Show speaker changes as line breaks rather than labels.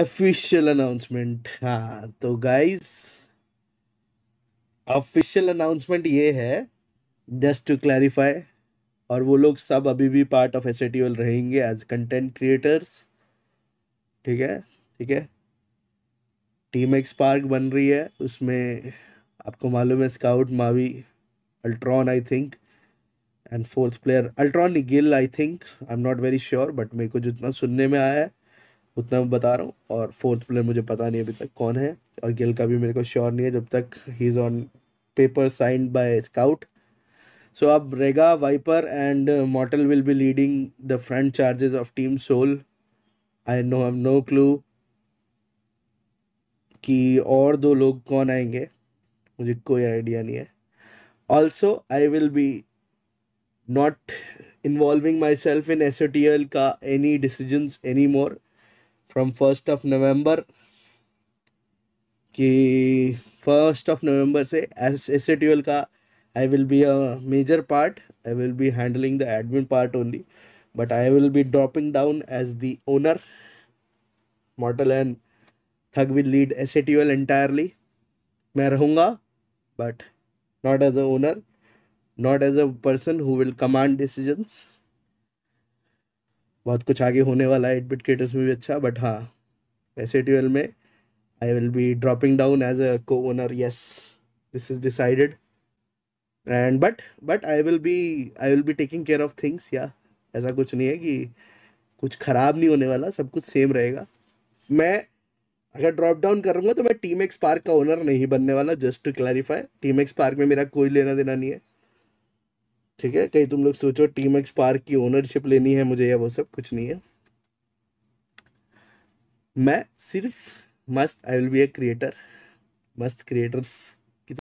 official announcement हाँ तो guys official announcement ये है जस्ट टू क्लैरिफाई और वो लोग सब अभी भी पार्ट ऑफ एस रहेंगे एज कंटेंट क्रिएटर्स ठीक है ठीक है टीम एक्स पार्क बन रही है उसमें आपको मालूम है Scout Mavi Ultron I think and fourth player Ultron Gill I think I am not very sure but मेरे को जितना सुनने में आया है उतना मैं बता रहा हूँ और फोर्थ प्लेयर मुझे पता नहीं अभी तक कौन है और गिल का भी मेरे को श्योर नहीं है जब तक he is on paper sign by Scout so अब रेगा Viper and Mortal will be leading the front charges of team Soul I know have no clue कि और दो लोग कौन आएंगे मुझे कोई आइडिया नहीं है also I will be not involving myself in S T L का any decisions any more from first of November कि फर्स्ट ऑफ नवंबर से एस ए का I will be a major part I will be handling the admin part only but I will be dropping down as the owner Mortal and Thug will lead S A entirely मैं रहूँगा but not as a owner not as a person who will command decisions बहुत कुछ आगे होने वाला है eight bit creators में भी अच्छा बट हाँ वैसे ट्वेल्व में I will be dropping down as a co-owner yes this is decided and but but I will be I will be taking care of things या ऐसा कुछ नहीं है कि कुछ ख़राब नहीं होने वाला सब कुछ सेम रहेगा मैं अगर ड्रॉप डाउन करूँगा तो मैं टीम एक्स पार्क का ओनर नहीं बनने वाला just to clarify team XSpark में मेरा कोई लेना देना नहीं है ठीक है कहीं तुम लोग सोचो टीम एक्स पार्क की ओनरशिप लेनी है मुझे या वो सब कुछ नहीं है मैं सिर्फ मस्त I will be a creator मस्त क्रिएटर्स